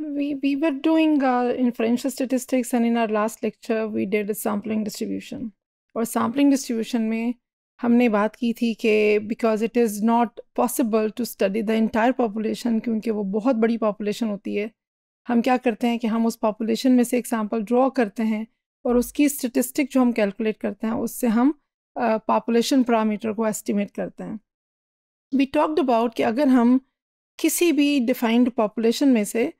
We, we were doing uh, inferential statistics and in our last lecture we did a sampling distribution. और sampling distribution में हमने बात की थी कि because it is not possible to study the entire population क्योंकि वो बहुत बड़ी पॉपुलेशन होती है हम क्या करते हैं कि हम उस पॉपुलेशन में से एक सैम्पल ड्रॉ करते हैं और उसकी स्टेटिस्टिक जो हम कैलकुलेट करते हैं उससे हम पॉपुलेशन uh, पैरामीटर को एस्टिमेट करते हैं वी टॉक्ड अबाउट कि अगर हम किसी भी डिफाइंड पॉपुलेशन में से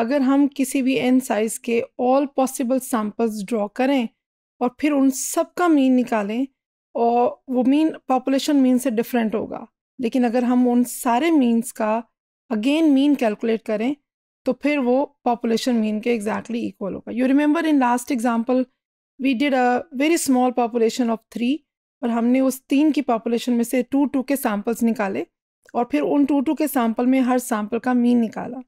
अगर हम किसी भी एन साइज़ के ऑल पॉसिबल सैम्पल्स ड्रॉ करें और फिर उन सब का मीन निकालें और वो मीन पॉपुलेशन मीन से डिफरेंट होगा लेकिन अगर हम उन सारे मीन्स का अगेन मीन कैलकुलेट करें तो फिर वो पॉपुलेशन मीन के एग्जैक्टली इक्वल होगा you remember in last example we did a very small population of three और हमने उस तीन की पॉपुलेशन में से टू टू के सैम्पल्स निकाले और फिर उन टू टू के सैम्पल में हर सैम्पल का मीन निकाला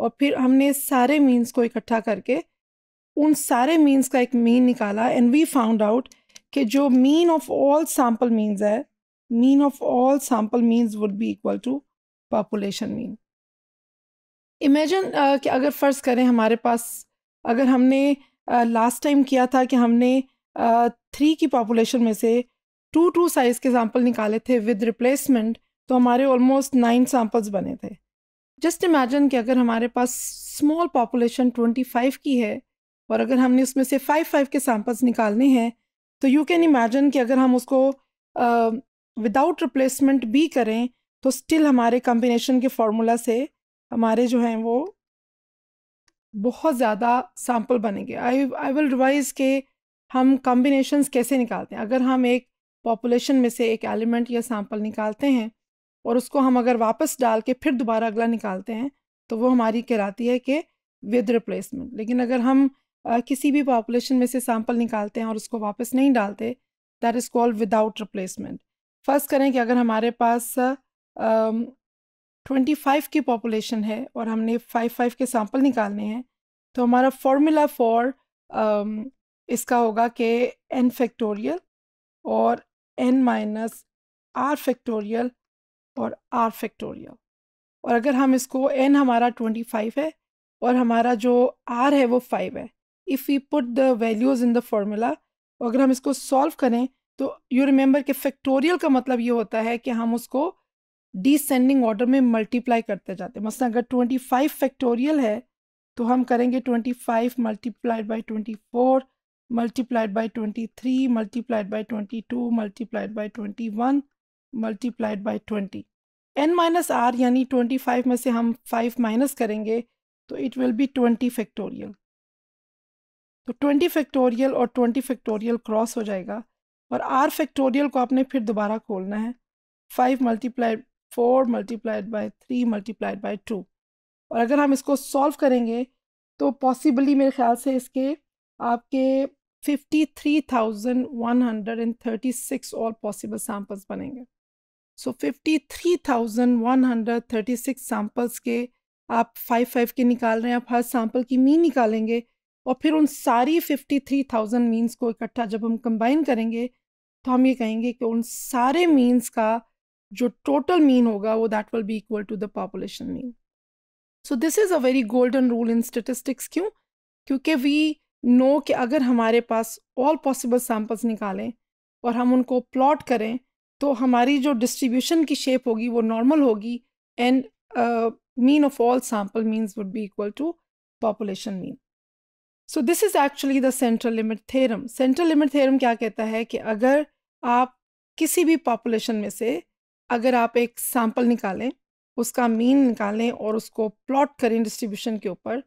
और फिर हमने सारे मीन्स को इकट्ठा करके उन सारे मीन्स का एक मीन निकाला एंड वी फाउंड आउट कि जो mean of all sample means है mean of all sample means would be equal to population mean imagine कि अगर फ़र्ज़ करें हमारे पास अगर हमने लास्ट uh, टाइम किया था कि हमने थ्री uh, की पॉपुलेशन में से टू टू साइज़ के सैम्पल निकाले थे विद रिप्लेसमेंट तो हमारे ऑलमोस्ट नाइन सैम्पल्स बने थे जस्ट इमेजन कि अगर हमारे पास स्मॉल पॉपुलेशन 25 की है और अगर हमने उसमें से फाइव फाइव के सैम्पल्स निकालने हैं तो यू कैन इमेजन कि अगर हम उसको विदाउट uh, रिप्लेसमेंट भी करें तो स्टिल हमारे कम्बिनेशन के फार्मूला से हमारे जो हैं वो बहुत ज़्यादा सैम्पल बनेंगे आई आई विल रिवाइज के हम कॉम्बिनेशन कैसे निकालते हैं अगर हम एक पॉपुलेशन में से एक एलिमेंट या सैम्पल निकालते हैं और उसको हम अगर वापस डाल के फिर दोबारा अगला निकालते हैं तो वो हमारी कहलाती है कि विद रिप्लेसमेंट लेकिन अगर हम आ, किसी भी पॉपुलेशन में से सैम्पल निकालते हैं और उसको वापस नहीं डालते that is called without replacement first करें कि अगर हमारे पास ट्वेंटी फाइव की पॉपुलेशन है और हमने फाइव फाइव के सैम्पल निकालने हैं तो हमारा फॉर्मूला फॉर इसका होगा कि एन फैक्टोरियल और एन माइनस आर फैक्टोरियल और आर फैक्टोरियल और अगर हम इसको एन हमारा ट्वेंटी फाइव है और हमारा जो आर है वो फाइव है if we put the values in the formula और अगर हम इसको सॉल्व करें तो यू रिमेंबर कि फैक्टोरियल का मतलब ये होता है कि हम उसको डिसेंडिंग ऑर्डर में मल्टीप्लाई करते जाते हैं मसलन अगर ट्वेंटी फाइव फैक्टोरियल है तो हम करेंगे twenty five multiplied by twenty four multiplied by twenty three multiplied by twenty two multiplied by twenty one multiplied by twenty n minus r यानी ट्वेंटी फाइव में से हम फाइव माइनस करेंगे तो it will be twenty factorial तो twenty factorial और twenty factorial cross हो जाएगा और आर फैक्टोरियल को आपने फिर दोबारा खोलना है five multiplied four multiplied by three multiplied by two और अगर हम इसको सॉल्व करेंगे तो पॉसिबली मेरे ख्याल से इसके आपके fifty three thousand one hundred and thirty six और पॉसिबल सैम्पल्स बनेंगे so fifty three thousand one hundred thirty six samples के आप फाइव फाइव के निकाल रहे हैं आप हर सैम्पल की मीन निकालेंगे और फिर उन सारी फिफ्टी थ्री थाउजेंड मीन्स को इकट्ठा जब हम कंबाइन करेंगे तो हम ये कहेंगे कि उन सारे मीन्स का जो टोटल मीन होगा वो that will be equal to the population mean so this is a very golden rule in statistics क्यों क्योंकि वी नो कि अगर हमारे पास ऑल पॉसिबल सैम्पल्स निकालें और हम उनको प्लॉट करें तो हमारी जो डिस्ट्रीब्यूशन की शेप होगी वो नॉर्मल होगी and mean of all sample means would be equal to population mean so this is actually the central limit theorem central limit theorem क्या कहता है कि अगर आप किसी भी पॉपुलेशन में से अगर आप एक सैम्पल निकालें उसका मीन निकालें और उसको प्लॉट करें डिस्ट्रीब्यूशन के ऊपर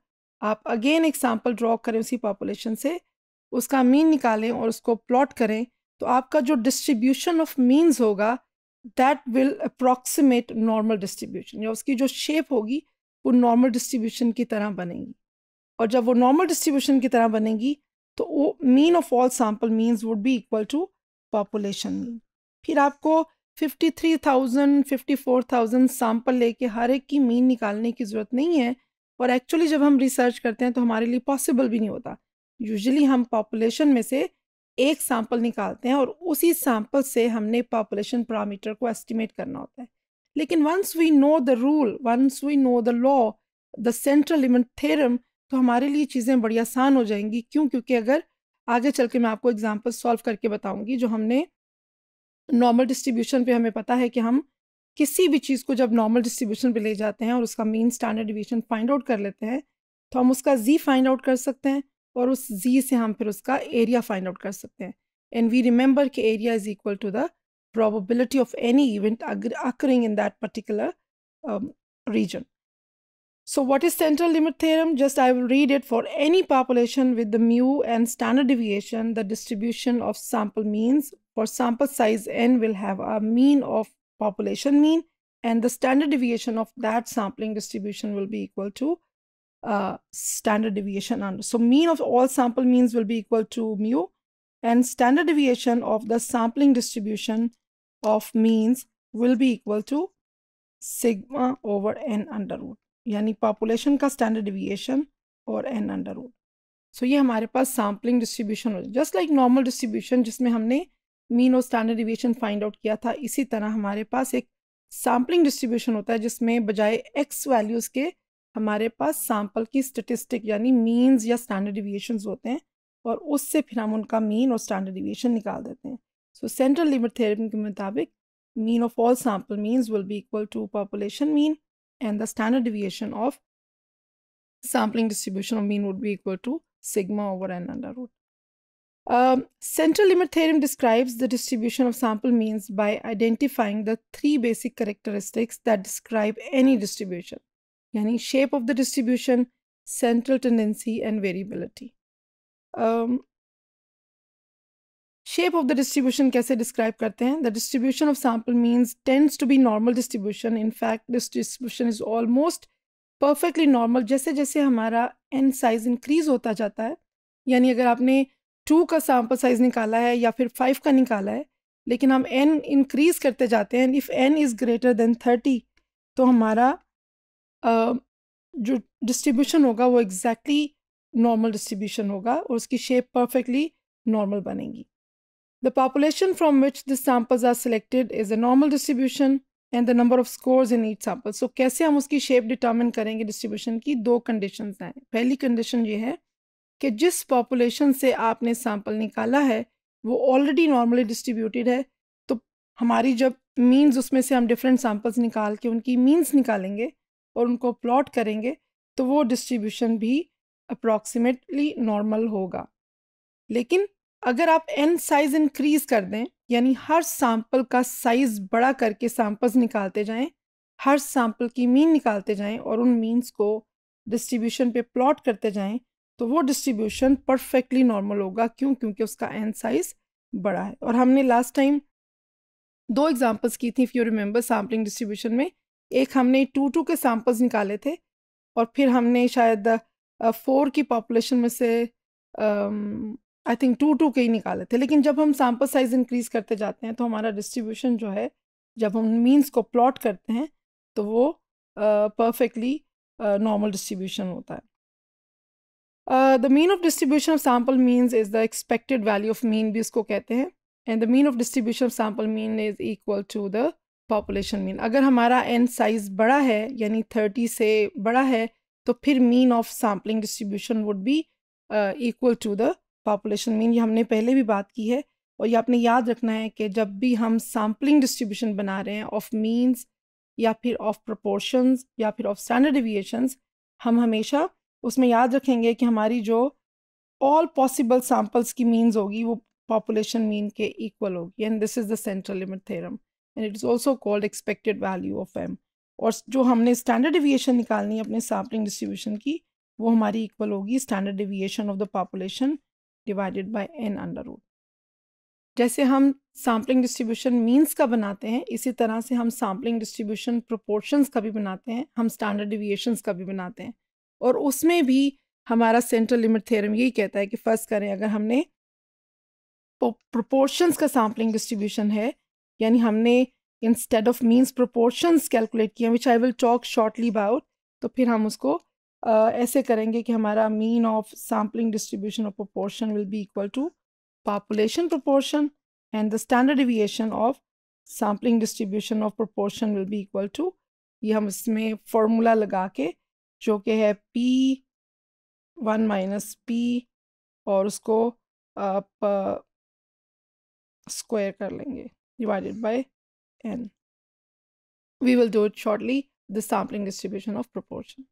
आप अगेन एक सैम्पल ड्रॉ करें उसी पॉपुलेशन से उसका मीन निकालें और उसको प्लॉट करें तो आपका जो डिस्ट्रीब्यूशन ऑफ मीन्स होगा that will approximate normal distribution या उसकी जो शेप होगी वो नॉर्मल डिस्ट्रीब्यूशन की तरह बनेगी और जब वो नॉर्मल डिस्ट्रीब्यूशन की तरह बनेगी तो वो mean of all sample means would be equal to population mean फिर आपको 53,000, 54,000 सैम्पल लेके हर एक की मीन निकालने की ज़रूरत नहीं है और एक्चुअली जब हम रिसर्च करते हैं तो हमारे लिए पॉसिबल भी नहीं होता यूजली हम पॉपुलेशन में से एक सैंपल निकालते हैं और उसी सैंपल से हमने पॉपुलेशन पैरामीटर को एस्टिमेट करना होता है लेकिन once we know the rule once we know the law the central event theorem तो हमारे लिए चीज़ें बड़ी आसान हो जाएंगी क्यों क्योंकि अगर आगे चल के मैं आपको एग्जाम्पल सॉल्व करके बताऊंगी जो हमने नॉर्मल डिस्ट्रीब्यूशन पे हमें पता है कि हम किसी भी चीज़ को जब नॉर्मल डिस्ट्रीब्यूशन पे ले जाते हैं और उसका mean standard division find out कर लेते हैं तो हम उसका जी फाइंड आउट कर सकते हैं और उस जी से हम फिर उसका एरिया फाइंड आउट कर सकते हैं and we probability of any event occurring in that particular um, region. So what is central limit theorem? Just I will read it for any population with the mu and standard deviation, the distribution of sample means for sample size n will have a mean of population mean and the standard deviation of that sampling distribution will be equal to uh, standard deviation under. So mean of all sample means will be equal to mu and standard deviation of the sampling distribution of means will be equal to sigma over n under root यानी population का standard deviation और n under root so ये हमारे पास sampling distribution हो just like normal distribution जिसमें हमने mean और स्टैंडर्ड डिविएशन फाइंड आउट किया था इसी तरह हमारे पास एक सैम्पलिंग डिस्ट्रीब्यूशन होता है जिसमें बजाय एक्स वैल्यूज़ के हमारे पास सैम्पल की स्टेटिस्टिक यानी मीन्स या स्टैंडर्ड डिविएशंस होते हैं और उससे फिर हम उनका मीन और स्टैंडर्ड डिविएशन निकाल देते हैं सो सेंट्रल लिमिट थेरेपी के मुताबिक mean of all sample means will be equal to population mean and the standard deviation of sampling distribution of mean would be equal to sigma over n under root central limit theorem describes the distribution of sample means by identifying the three basic characteristics that describe any distribution यानी shape of the distribution central tendency and variability shape of the distribution कैसे describe करते हैं the distribution of sample means tends to be normal distribution in fact this distribution is almost perfectly normal जैसे जैसे हमारा N size increase होता जाता है यानी अगर आपने टू का सैम्पल साइज निकाला है या फिर फाइव का निकाला है लेकिन हम एन इंक्रीज करते जाते हैं if n is greater than thirty तो हमारा जो डिस्ट्रीब्यूशन होगा वो एग्जैक्टली नॉर्मल डिस्ट्रीब्यूशन होगा और उसकी शेप परफेक्टली नॉर्मल बनेगी the population from which this samples are selected is a normal distribution and the number of scores in each sample so कैसे हम उसकी शेप डिटर्मिन करेंगे डिस्ट्रीब्यूशन की दो कंडीशन हैं पहली कंडीशन ये है कि जिस पॉपुलेशन से आपने सैम्पल निकाला है वो ऑलरेडी नॉर्मली डिस्ट्रीब्यूटेड है तो हमारी जब मीन्स उसमें से हम डिफरेंट सैम्पल्स निकाल के उनकी मीन्स निकालेंगे और उनको प्लॉट करेंगे तो वो डिस्ट्रीब्यूशन भी अप्रॉक्सीमेटली नॉर्मल होगा लेकिन अगर आप एन साइज इंक्रीज कर दें यानी हर सैंपल का साइज बड़ा करके सैंपल्स निकालते जाएं हर सैंपल की मीन निकालते जाएं और उन मीन्स को डिस्ट्रीब्यूशन पे प्लॉट करते जाएं तो वो डिस्ट्रीब्यूशन परफेक्टली नॉर्मल होगा क्यों क्योंकि उसका एन साइज बड़ा है और हमने लास्ट टाइम दो एग्जांपल्स की थी if you remember sampling distribution में एक हमने टू टू के सैम्पल्स निकाले थे और फिर हमने शायद फोर की पॉपुलेशन में से आई थिंक टू टू के ही निकाले थे लेकिन जब हम सैम्पल साइज़ इंक्रीज़ करते जाते हैं तो हमारा डिस्ट्रीब्यूशन जो है जब हम मीन्स को प्लॉट करते हैं तो वो परफेक्टली नॉर्मल डिस्ट्रीब्यूशन होता है the mean of distribution of sample means is the expected value of mean भी उसको कहते हैं and the mean of distribution of sample mean is equal to the population mean अगर हमारा एन साइज़ बड़ा है यानी थर्टी से बड़ा है तो फिर mean of sampling distribution would be equal to the population mean ये हमने पहले भी बात की है और ये आपने याद रखना है कि जब भी हम सैम्पलिंग डिस्ट्रीब्यूशन बना रहे हैं ऑफ मीन्स या फिर ऑफ प्रोपोर्शंस या फिर ऑफ स्टैंडर्ड डिविएशंस हम हमेशा उसमें याद रखेंगे कि हमारी जो ऑल पॉसिबल सैम्पल्स की मीन्स होगी वो पॉपुलेशन मीन के इक्वल होगी and this is the central limit theorem and it is also called expected value of M और जो हमने स्टैंडर्ड डिविएशन निकालनी है अपने सैम्पलिंग डिस्ट्रीब्यूशन की वो हमारी इक्वल होगी standard deviation of the population divided by n under root जैसे हम सैम्पलिंग डिस्ट्रीब्यूशन मीन्स का बनाते हैं इसी तरह से हम सैम्पलिंग डिस्ट्रीब्यूशन प्रोपोर्शंस का भी बनाते हैं हम स्टैंडर्ड डिविएशंस का भी बनाते हैं और उसमें भी हमारा सेंट्रल लिमिट थ्योरम यही कहता है कि फर्स्ट करें अगर हमने प्रोपोर्शंस का सैम्पलिंग डिस्ट्रीब्यूशन है यानी हमने instead of means proportions calculate किए which I will talk shortly about तो फिर हम उसको uh, ऐसे करेंगे कि हमारा mean of sampling distribution of proportion will be equal to population proportion and the standard aviation of sampling distribution of proportion will be equal to ये हम इसमें फॉर्मूला लगा के जो कि है p वन माइनस पी और उसको आप स्क्वायर कर लेंगे divided by n. We will do it shortly, the sampling distribution of proportion.